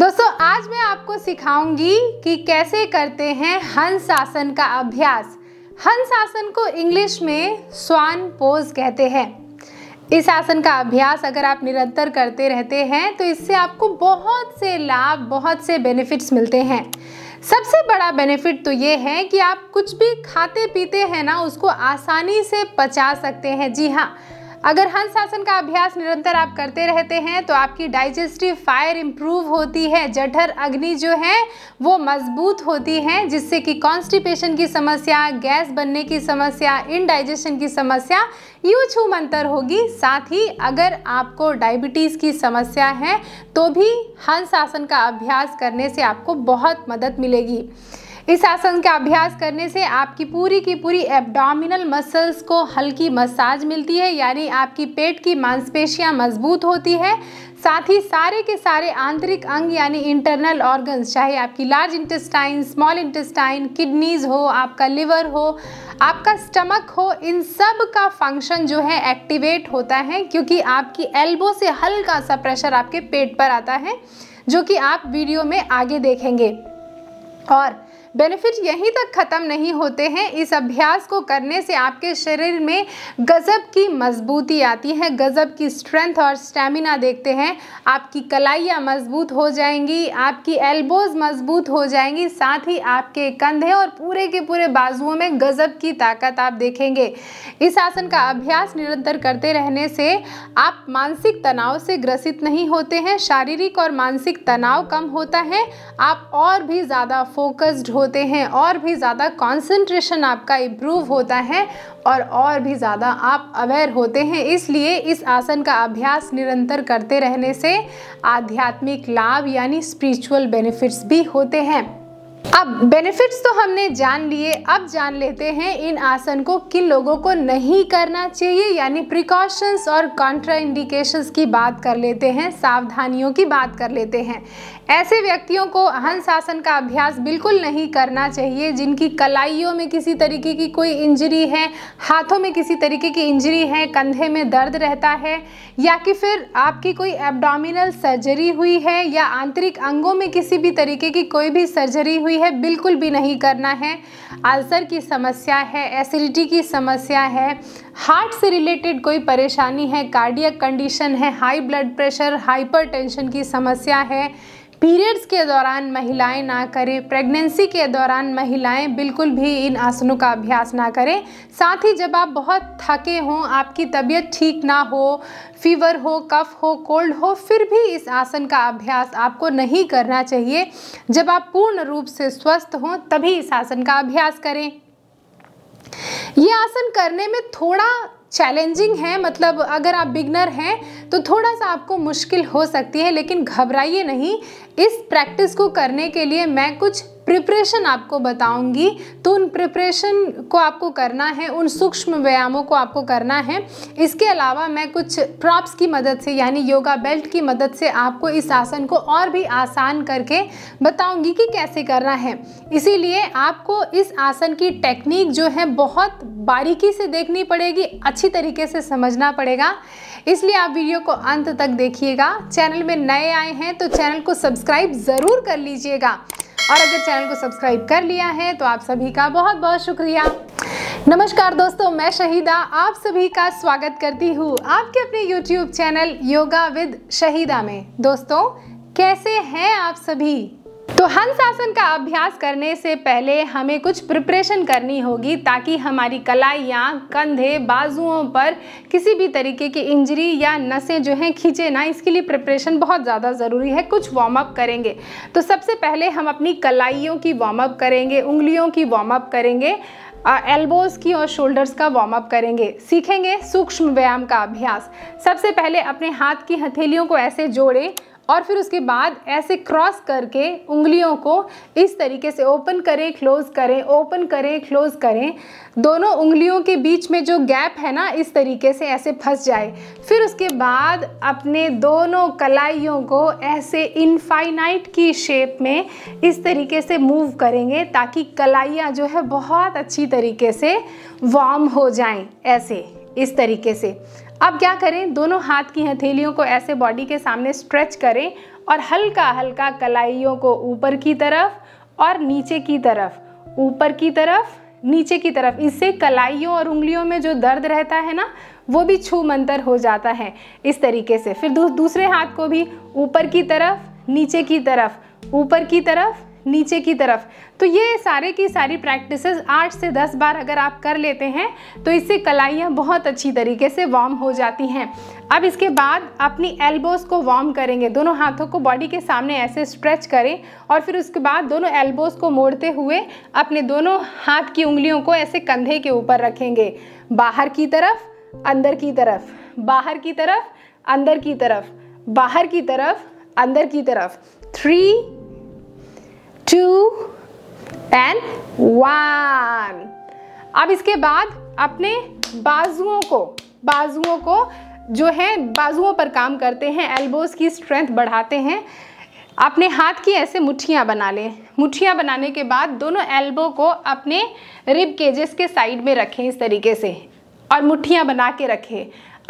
दोस्तों आज मैं आपको सिखाऊंगी कि कैसे करते हैं हंस आसन का अभ्यास हंस आसन को इंग्लिश में स्वान पोज कहते हैं इस आसन का अभ्यास अगर आप निरंतर करते रहते हैं तो इससे आपको बहुत से लाभ बहुत से बेनिफिट्स मिलते हैं सबसे बड़ा बेनिफिट तो ये है कि आप कुछ भी खाते पीते हैं ना उसको आसानी से पचा सकते हैं जी हाँ अगर हंस आसन का अभ्यास निरंतर आप करते रहते हैं तो आपकी डाइजेस्टिव फायर इम्प्रूव होती है जठर अग्नि जो है वो मजबूत होती है जिससे कि कॉन्स्टिपेशन की समस्या गैस बनने की समस्या इनडाइजेशन की समस्या यू छू मंतर होगी साथ ही अगर आपको डायबिटीज़ की समस्या है तो भी हंस आसन का अभ्यास करने से आपको बहुत मदद मिलेगी इस आसन का अभ्यास करने से आपकी पूरी की पूरी एब्डोमिनल मसल्स को हल्की मसाज मिलती है यानी आपकी पेट की मांसपेशियां मजबूत होती है साथ ही सारे के सारे आंतरिक अंग यानी इंटरनल ऑर्गन्स चाहे आपकी large intestine small intestine kidneys हो आपका लिवर हो आपका स्टमक हो इन सब का फंक्शन जो है एक्टिवेट होता है क्योंकि आपकी एल्बो से हल्का सा प्रेशर आपके पेट पर आता है जो कि आप वीडियो में आगे देखेंगे और बेनिफिट यहीं तक ख़त्म नहीं होते हैं इस अभ्यास को करने से आपके शरीर में गज़ब की मजबूती आती है गज़ब की स्ट्रेंथ और स्टेमिना देखते हैं आपकी कलाइयाँ मजबूत हो जाएंगी आपकी एल्बोज़ मजबूत हो जाएंगी साथ ही आपके कंधे और पूरे के पूरे बाजुओं में गज़ब की ताकत आप देखेंगे इस आसन का अभ्यास निरंतर करते रहने से आप मानसिक तनाव से ग्रसित नहीं होते हैं शारीरिक और मानसिक तनाव कम होता है आप और भी ज़्यादा फोकस्ड हो होते हैं और भी ज़्यादा कंसंट्रेशन आपका इम्प्रूव होता है और और भी ज़्यादा आप अवेयर होते हैं इसलिए इस आसन का अभ्यास निरंतर करते रहने से आध्यात्मिक लाभ यानी स्पिरिचुअल बेनिफिट्स भी होते हैं अब बेनिफिट्स तो हमने जान लिए अब जान लेते हैं इन आसन को किन लोगों को नहीं करना चाहिए यानी प्रिकॉशंस और कॉन्ट्रा इंडिकेशंस की बात कर लेते हैं सावधानियों की बात कर लेते हैं ऐसे व्यक्तियों को हंस आसन का अभ्यास बिल्कुल नहीं करना चाहिए जिनकी कलाइयों में किसी तरीके की कोई इंजरी है हाथों में किसी तरीके की इंजरी है कंधे में दर्द रहता है या कि फिर आपकी कोई एबडामिनल सर्जरी हुई है या आंतरिक अंगों में किसी भी तरीके की कोई भी सर्जरी हुई हुई है बिल्कुल भी नहीं करना है आल्सर की समस्या है एसिडिटी की समस्या है हार्ट से रिलेटेड कोई परेशानी है कार्डियक कंडीशन है हाई ब्लड प्रेशर हाइपरटेंशन की समस्या है पीरियड्स के दौरान महिलाएं ना करें प्रेगनेंसी के दौरान महिलाएं बिल्कुल भी इन आसनों का अभ्यास ना करें साथ ही जब आप बहुत थके हों आपकी तबीयत ठीक ना हो फीवर हो कफ हो कोल्ड हो फिर भी इस आसन का अभ्यास आपको नहीं करना चाहिए जब आप पूर्ण रूप से स्वस्थ हों तभी इस आसन का अभ्यास करें ये आसन करने में थोड़ा चैलेंजिंग है हम्म। मतलब अगर आप बिगनर हैं तो थोड़ा सा आपको मुश्किल हो सकती है लेकिन घबराइए नहीं इस प्रैक्टिस को करने के लिए मैं कुछ प्रिपरेशन आपको बताऊंगी तो उन प्रिपरेशन को आपको करना है उन सूक्ष्म व्यायामों को आपको करना है इसके अलावा मैं कुछ प्रॉप्स की मदद से यानी योगा बेल्ट की मदद से आपको इस आसन को और भी आसान करके बताऊंगी कि कैसे करना है इसीलिए आपको इस आसन की टेक्निक जो है बहुत बारीकी से देखनी पड़ेगी अच्छी तरीके से समझना पड़ेगा इसलिए आप वीडियो को अंत तक देखिएगा चैनल में नए आए हैं तो चैनल को सब्सक्राइब ज़रूर कर लीजिएगा और अगर चैनल को सब्सक्राइब कर लिया है तो आप सभी का बहुत बहुत शुक्रिया नमस्कार दोस्तों मैं शहीदा आप सभी का स्वागत करती हूँ आपके अपने YouTube channel yoga with Shahida में दोस्तों कैसे हैं आप सभी तो हंसासन का अभ्यास करने से पहले हमें कुछ प्रिपरेशन करनी होगी ताकि हमारी कलाइयाँ कंधे बाजुओं पर किसी भी तरीके की इंजरी या नसें जो हैं खींचे ना इसके लिए प्रिपरेशन बहुत ज़्यादा ज़रूरी है कुछ वार्म अप करेंगे तो सबसे पहले हम अपनी कलाइयों की वार्म अप करेंगे उंगलियों की वार्म अप करेंगे एल्बोज़ की और शोल्डर्स का वार्म अप करेंगे सीखेंगे सूक्ष्म व्यायाम का अभ्यास सबसे पहले अपने हाथ की हथेलियों को ऐसे जोड़ें और फिर उसके बाद ऐसे क्रॉस करके उंगलियों को इस तरीके से ओपन करें क्लोज़ करें ओपन करें क्लोज़ करें दोनों उंगलियों के बीच में जो गैप है ना इस तरीके से ऐसे फंस जाए फिर उसके बाद अपने दोनों कलाइयों को ऐसे इनफाइनाइट की शेप में इस तरीके से मूव करेंगे ताकि कलाइयाँ जो है बहुत अच्छी तरीके से वार्म हो जाएँ ऐसे इस तरीके से अब क्या करें दोनों हाथ की हथेलियों को ऐसे बॉडी के सामने स्ट्रेच करें और हल्का हल्का कलाइयों को ऊपर की तरफ और नीचे की तरफ ऊपर की तरफ नीचे की तरफ इससे कलाइयों और उंगलियों में जो दर्द रहता है ना वो भी छू मंतर हो जाता है इस तरीके से फिर दूसरे हाथ को भी ऊपर की तरफ नीचे की तरफ ऊपर की तरफ नीचे की तरफ तो ये सारे की सारी प्रैक्टिसेस आठ से दस बार अगर आप कर लेते हैं तो इससे कलाइयाँ बहुत अच्छी तरीके से वार्म हो जाती हैं अब इसके बाद अपनी एल्बोज़ को वार्म करेंगे दोनों हाथों को बॉडी के सामने ऐसे स्ट्रेच करें और फिर उसके बाद दोनों एल्बोज़ को मोड़ते हुए अपने दोनों हाथ की उंगलियों को ऐसे कंधे के ऊपर रखेंगे बाहर की तरफ अंदर की तरफ बाहर की तरफ अंदर की तरफ बाहर की तरफ अंदर की तरफ थ्री टू एंड वन अब इसके बाद अपने बाजुओं को बाजुओं को जो है बाजुओं पर काम करते हैं एल्बोज की स्ट्रेंथ बढ़ाते हैं अपने हाथ की ऐसे मुठ्ठियाँ बना लें मुठ्ठियाँ बनाने के बाद दोनों एल्बो को अपने रिब केजेस के साइड में रखें इस तरीके से और मुठ्ठियाँ बना के रखें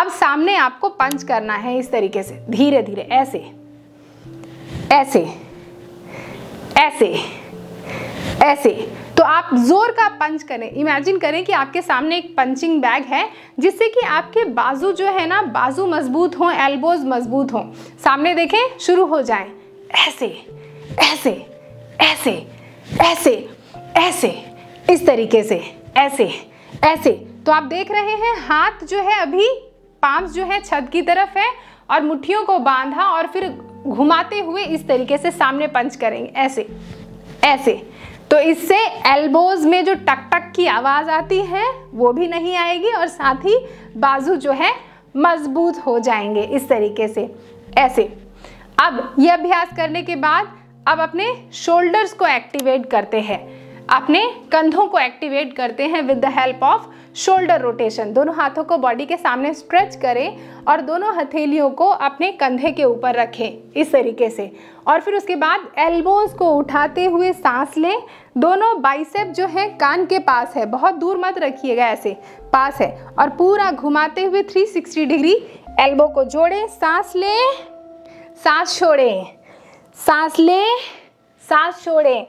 अब सामने आपको पंच करना है इस तरीके से धीरे धीरे ऐसे ऐसे ऐसे ऐसे तो आप जोर का पंच करें इमेजिन करें कि आपके सामने एक पंचिंग बैग है जिससे कि आपके बाजू जो है ना बाजू मजबूत हों एल्बोज मजबूत हों सामने देखें शुरू हो जाए ऐसे ऐसे ऐसे ऐसे ऐसे इस तरीके से ऐसे ऐसे तो आप देख रहे हैं हाथ जो है अभी पाम्स जो है छत की तरफ है और मुट्ठियों को बांधा और फिर घुमाते हुए इस तरीके से सामने पंच करेंगे ऐसे ऐसे तो इससे एल्बोज में जो टक टक की आवाज़ आती है वो भी नहीं आएगी और साथ ही बाजू जो है मजबूत हो जाएंगे इस तरीके से ऐसे अब ये अभ्यास करने के बाद अब अपने शोल्डर्स को एक्टिवेट करते हैं अपने कंधों को एक्टिवेट करते हैं with the help of shoulder rotation दोनों हाथों को बॉडी के सामने स्ट्रेच करें और दोनों हथेलियों को अपने कंधे के ऊपर रखें इस तरीके से और फिर उसके बाद एल्बोज को उठाते हुए सांस लें दोनों बाइसेप जो है कान के पास है बहुत दूर मत रखिएगा ऐसे पास है और पूरा घुमाते हुए 360 डिग्री एल्बो को जोड़ें सांस लें सांस छोड़ें सांस लें सांस छोड़ें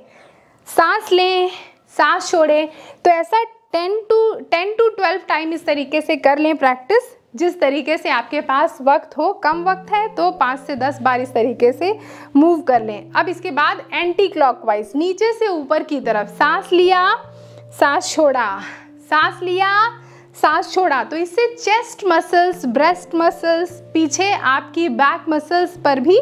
सांस लें सांस छोड़ें तो ऐसा ten to ten to twelve time इस तरीके से कर लें प्रैक्टिस जिस तरीके से आपके पास वक्त हो कम वक्त है तो पाँच से दस बार इस तरीके से मूव कर लें अब इसके बाद एंटी क्लॉकवाइज नीचे से ऊपर की तरफ सांस लिया सांस छोड़ा सांस लिया सांस छोड़ा तो इससे चेस्ट मसल्स ब्रेस्ट मसल्स पीछे आपकी बैक मसल्स पर भी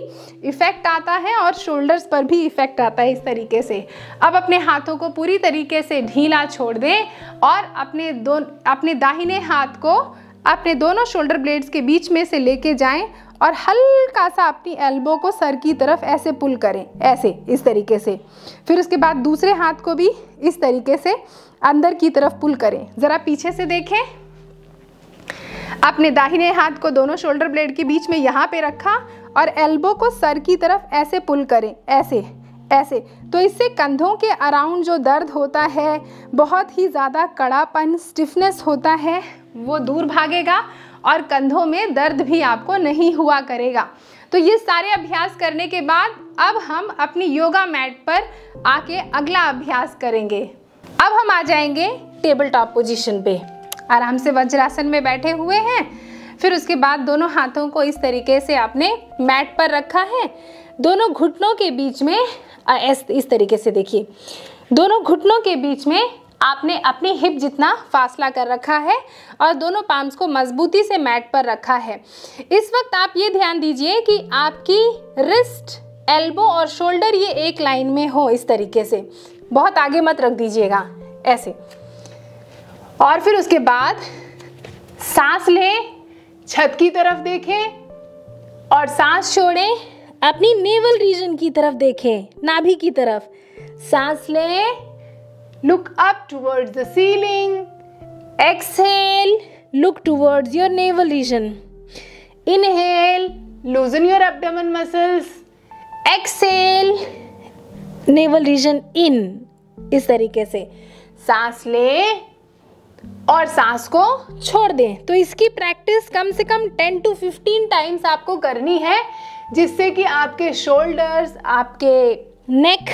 इफ़ेक्ट आता है और शोल्डर्स पर भी इफ़ेक्ट आता है इस तरीके से अब अपने हाथों को पूरी तरीके से ढीला छोड़ दें और अपने दो अपने दाहिने हाथ को अपने दोनों शोल्डर ब्लेड्स के बीच में से लेके जाएं और हल्का सा अपनी एल्बो को सर की तरफ ऐसे पुल करें ऐसे इस तरीके से फिर उसके बाद दूसरे हाथ को भी इस तरीके से अंदर की तरफ पुल करें ज़रा पीछे से देखें अपने दाहिने हाथ को दोनों शोल्डर ब्लेड के बीच में यहाँ पे रखा और एल्बो को सर की तरफ ऐसे पुल करें ऐसे ऐसे तो इससे कंधों के अराउंड जो दर्द होता है बहुत ही ज़्यादा कड़ापन स्टिफनेस होता है वो दूर भागेगा और कंधों में दर्द भी आपको नहीं हुआ करेगा तो ये सारे अभ्यास करने के बाद अब हम अपनी योगा मैट पर आके अगला अभ्यास करेंगे अब हम आ जाएंगे टेबल टॉप पोजीशन पे आराम से वज्रासन में बैठे हुए हैं फिर उसके बाद दोनों हाथों को इस तरीके से आपने मैट पर रखा है दोनों घुटनों के बीच में इस तरीके से देखिए दोनों घुटनों के बीच में आपने अपनी हिप जितना फासला कर रखा है और दोनों पाम्स को मजबूती से मैट पर रखा है इस वक्त आप ये ध्यान दीजिए कि आपकी रिस्ट एल्बो और शोल्डर ये एक लाइन में हो इस तरीके से बहुत आगे मत रख दीजिएगा ऐसे और फिर उसके बाद सांस लें छत की तरफ देखें और सांस छोड़ें अपनी नेवल रीजन की तरफ देखें नाभि की तरफ सांस लें look up towards the ceiling exhale look towards your navel region inhale loosen your abdomen muscles exhale navel region in इस तरीके से सांस ले और सांस को छोड़ दें तो इसकी प्रैक्टिस कम से कम 10 टू 15 टाइम्स आपको करनी है जिससे कि आपके शोल्डर्स आपके नेक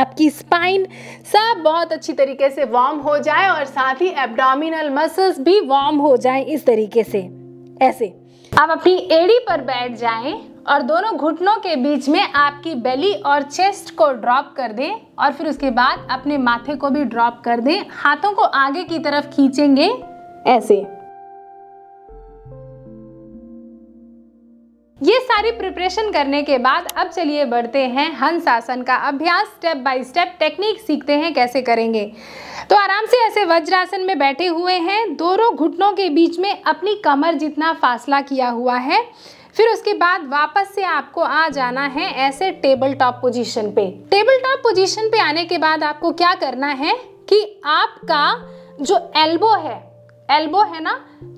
आपकी स्पाइन सब बहुत अच्छी तरीके से वार्म हो जाए और साथ ही एब्डोमिनल मसल्स भी वार्म हो जाए इस तरीके से ऐसे आप अपनी एड़ी पर बैठ जाएं और दोनों घुटनों के बीच में आपकी बेली और चेस्ट को ड्रॉप कर दें और फिर उसके बाद अपने माथे को भी ड्रॉप कर दें हाथों को आगे की तरफ खींचेंगे ऐसे ये सारी प्रिपरेशन करने के बाद अब चलिए बढ़ते हैं हंस आसन का अभ्यास स्टेप बाय स्टेप टेक्निक सीखते हैं कैसे करेंगे तो आराम से ऐसे वज्रासन में बैठे हुए हैं दोनों घुटनों के बीच में अपनी कमर जितना फासला किया हुआ है फिर उसके बाद वापस से आपको आ जाना है ऐसे टेबल टॉप पोजीशन पे टेबल टॉप पोजीशन पे आने के बाद आपको क्या करना है कि आपका जो एल्बो है एल्बो है ना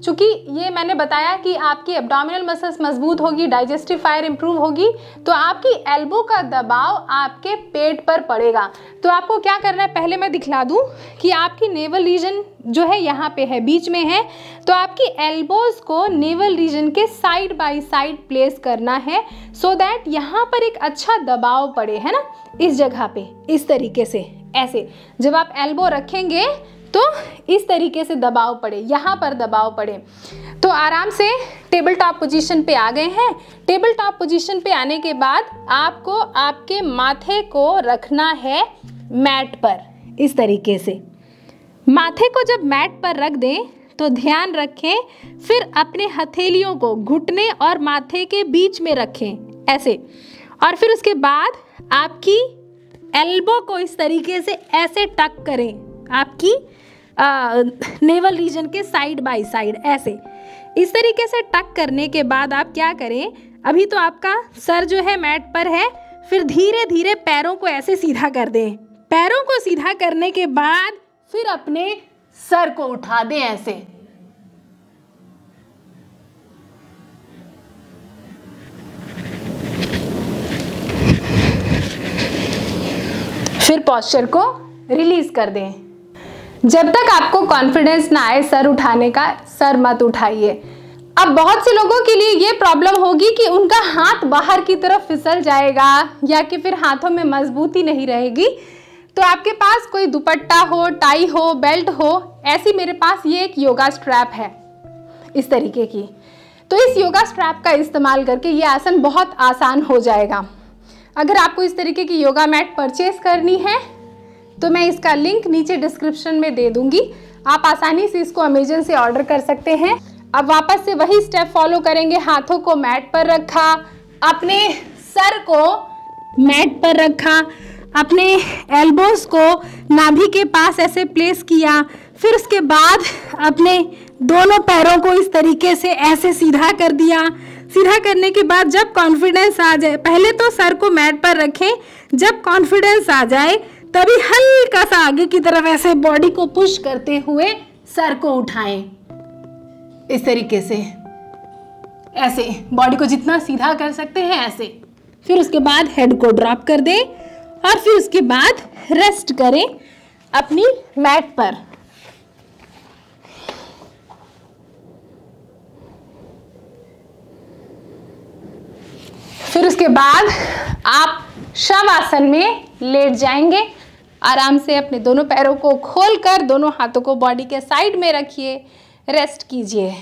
चूंकि ये मैंने बताया कि आपकी एब्डोमिनल मसल्स मजबूत होगी डाइजेस्टिव फायर इंप्रूव होगी तो आपकी एल्बो का दबाव आपके पेट पर पड़ेगा तो आपको क्या करना है पहले मैं दिखला दूं कि आपकी नेवल रीजन जो है यहाँ पे है बीच में है तो आपकी एल्बोज़ को नेवल रीजन के साइड बाय साइड प्लेस करना है सो so दैट यहाँ पर एक अच्छा दबाव पड़े है ना इस जगह पे इस तरीके से ऐसे जब आप एल्बो रखेंगे तो इस तरीके से दबाव पड़े यहाँ पर दबाव पड़े तो आराम से टेबल टॉप पोजीशन पे आ गए हैं टेबल टॉप पोजीशन पे आने के बाद आपको आपके माथे को रखना है मैट पर इस तरीके से माथे को जब मैट पर रख दें तो ध्यान रखें फिर अपने हथेलियों को घुटने और माथे के बीच में रखें ऐसे और फिर उसके बाद आपकी एल्बो को इस तरीके से ऐसे टक करें आपकी आ, नेवल रीजन के साइड बाय साइड ऐसे इस तरीके से टक करने के बाद आप क्या करें अभी तो आपका सर जो है मैट पर है फिर धीरे धीरे पैरों को ऐसे सीधा कर दें पैरों को सीधा करने के बाद फिर अपने सर को उठा दें ऐसे फिर पॉस्चर को रिलीज कर दें जब तक आपको कॉन्फिडेंस ना आए सर उठाने का सर मत उठाइए अब बहुत से लोगों के लिए ये प्रॉब्लम होगी कि उनका हाथ बाहर की तरफ फिसल जाएगा या कि फिर हाथों में मजबूती नहीं रहेगी तो आपके पास कोई दुपट्टा हो टाई हो बेल्ट हो ऐसी मेरे पास ये एक योगा स्ट्रैप है इस तरीके की तो इस योगा स्ट्रैप का इस्तेमाल करके ये आसन बहुत आसान हो जाएगा अगर आपको इस तरीके की योगा मैट परचेज करनी है तो मैं इसका लिंक नीचे डिस्क्रिप्शन में दे दूंगी आप आसानी से इसको अमेजन से ऑर्डर कर सकते हैं अब वापस से वही स्टेप फॉलो करेंगे हाथों को मैट पर रखा अपने सर को मैट पर रखा अपने एल्बोस को नाभि के पास ऐसे प्लेस किया फिर उसके बाद अपने दोनों पैरों को इस तरीके से ऐसे सीधा कर दिया सीधा करने के बाद जब कॉन्फिडेंस आ जाए पहले तो सर को मैट पर रखें जब कॉन्फिडेंस आ जाए तभी हल्का सा आगे की तरफ ऐसे बॉडी को पुश करते हुए सर को उठाएं इस तरीके से ऐसे बॉडी को जितना सीधा कर सकते हैं ऐसे फिर उसके बाद हेड को ड्रॉप कर दें और फिर उसके बाद रेस्ट करें अपनी मैट पर फिर उसके बाद आप शव आसन में लेट जाएंगे आराम से अपने दोनों पैरों को खोल कर दोनों हाथों को बॉडी के साइड में रखिए रेस्ट कीजिए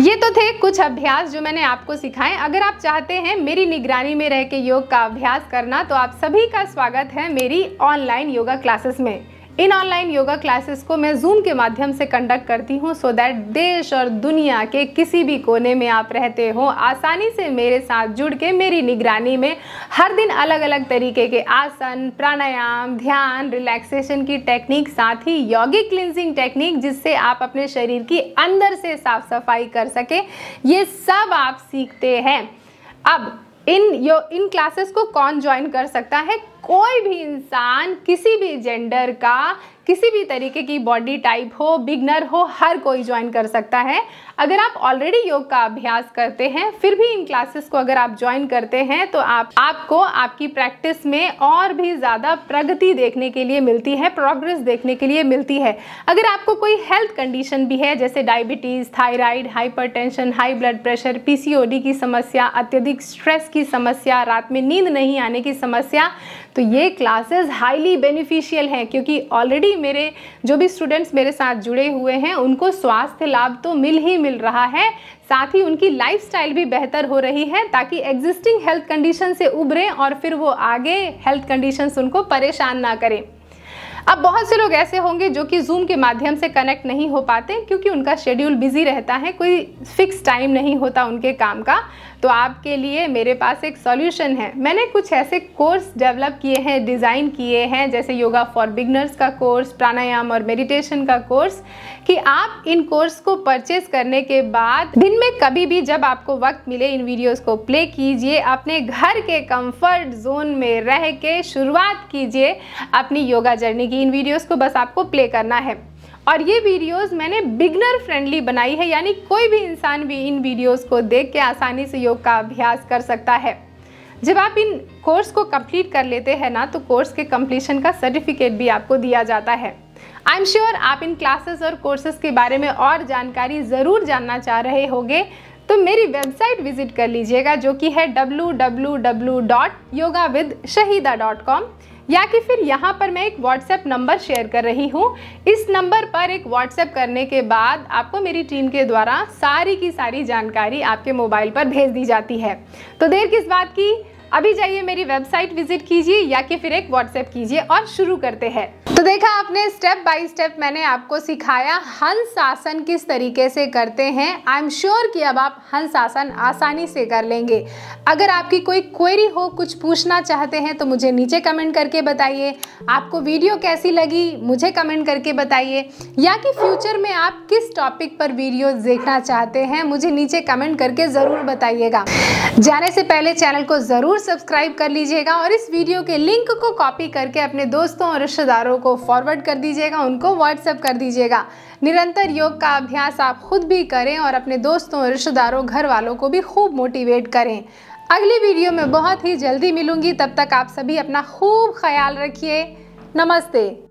ये तो थे कुछ अभ्यास जो मैंने आपको सिखाए अगर आप चाहते हैं मेरी निगरानी में रह के योग का अभ्यास करना तो आप सभी का स्वागत है मेरी ऑनलाइन योगा क्लासेस में इन ऑनलाइन योगा क्लासेस को मैं जूम के माध्यम से कंडक्ट करती हूँ सो दैट देश और दुनिया के किसी भी कोने में आप रहते हो आसानी से मेरे साथ जुड़ के मेरी निगरानी में हर दिन अलग अलग तरीके के आसन प्राणायाम ध्यान रिलैक्सेशन की टेक्निक साथ ही यौगिक क्लिनजिंग टेक्निक जिससे आप अपने शरीर की अंदर से साफ सफाई कर सके ये सब आप सीखते हैं अब इन यो इन क्लासेस को कौन ज्वाइन कर सकता है कोई भी इंसान किसी भी जेंडर का किसी भी तरीके की बॉडी टाइप हो बिगनर हो हर कोई ज्वाइन कर सकता है अगर आप ऑलरेडी योग का अभ्यास करते हैं फिर भी इन क्लासेस को अगर आप ज्वाइन करते हैं तो आप आपको आपकी प्रैक्टिस में और भी ज़्यादा प्रगति देखने के लिए मिलती है प्रोग्रेस देखने के लिए मिलती है अगर आपको कोई हेल्थ कंडीशन भी है जैसे diabetes thyroid hyper high blood pressure पी की समस्या अत्यधिक स्ट्रेस की समस्या रात में नींद नहीं आने की समस्या तो ये क्लासेस हाईली बेनिफिशियल हैं क्योंकि ऑलरेडी मेरे जो भी स्टूडेंट्स मेरे साथ जुड़े हुए हैं उनको स्वास्थ्य लाभ तो मिल ही मिल मिल रहा है साथ ही उनकी लाइफस्टाइल भी बेहतर हो रही है ताकि एग्जिस्टिंग हेल्थ कंडीशन से उभरें और फिर वो आगे हेल्थ कंडीशंस उनको परेशान ना करें अब बहुत से लोग ऐसे होंगे जो कि जूम के माध्यम से कनेक्ट नहीं हो पाते क्योंकि उनका शेड्यूल बिजी रहता है कोई फिक्स टाइम नहीं होता उनके काम का तो आपके लिए मेरे पास एक सॉल्यूशन है मैंने कुछ ऐसे कोर्स डेवलप किए हैं डिज़ाइन किए हैं जैसे योगा फॉर बिगनर्स का कोर्स प्राणायाम और मेडिटेशन का कोर्स कि आप इन कोर्स को परचेज करने के बाद दिन में कभी भी जब आपको वक्त मिले इन वीडियोस को प्ले कीजिए अपने घर के कंफर्ट जोन में रह के शुरुआत कीजिए अपनी योगा जर्नी की इन वीडियोस को बस आपको प्ले करना है और ये वीडियोस मैंने बिगनर फ्रेंडली बनाई है यानी कोई भी इंसान भी इन वीडियोस को देख के आसानी से योग का अभ्यास कर सकता है जब आप इन कोर्स को कंप्लीट कर लेते हैं ना तो कोर्स के कंप्लीशन का सर्टिफिकेट भी आपको दिया जाता है आई एम श्योर आप इन क्लासेस और कोर्सेज के बारे में और जानकारी ज़रूर जानना चाह रहे होंगे तो मेरी वेबसाइट विजिट कर लीजिएगा जो कि है W W W dot yoga with Shahida dot com या कि फिर यहाँ पर मैं एक व्हाट्सएप नंबर शेयर कर रही हूँ इस नंबर पर एक व्हाट्सएप करने के बाद आपको मेरी टीम के द्वारा सारी की सारी जानकारी आपके मोबाइल पर भेज दी जाती है तो देर किस बात की अभी जाइए मेरी वेबसाइट विजिट कीजिए या कि फिर एक व्हाट्सएप कीजिए और शुरू करते हैं तो देखा आपने स्टेप बाय स्टेप मैंने आपको सिखाया हंस आसन किस तरीके से करते हैं आई एम श्योर कि अब आप हंस आसन आसानी से कर लेंगे अगर आपकी कोई क्वेरी हो कुछ पूछना चाहते हैं तो मुझे नीचे कमेंट करके बताइए आपको वीडियो कैसी लगी मुझे कमेंट करके बताइए या कि फ्यूचर में आप किस टॉपिक पर वीडियो देखना चाहते हैं मुझे नीचे कमेंट करके ज़रूर बताइएगा जाने से पहले चैनल को ज़रूर ज़रूर सब्सक्राइब कर लीजिएगा और इस वीडियो के लिंक को कॉपी करके अपने दोस्तों और रिश्तेदारों को फॉरवर्ड कर दीजिएगा उनको व्हाट्सएप कर दीजिएगा निरंतर योग का अभ्यास आप खुद भी करें और अपने दोस्तों रिश्तेदारों घर वालों को भी खूब मोटिवेट करें अगली वीडियो में बहुत ही जल्दी मिलूंगी तब तक आप सभी अपना खूब ख्याल रखिए नमस्ते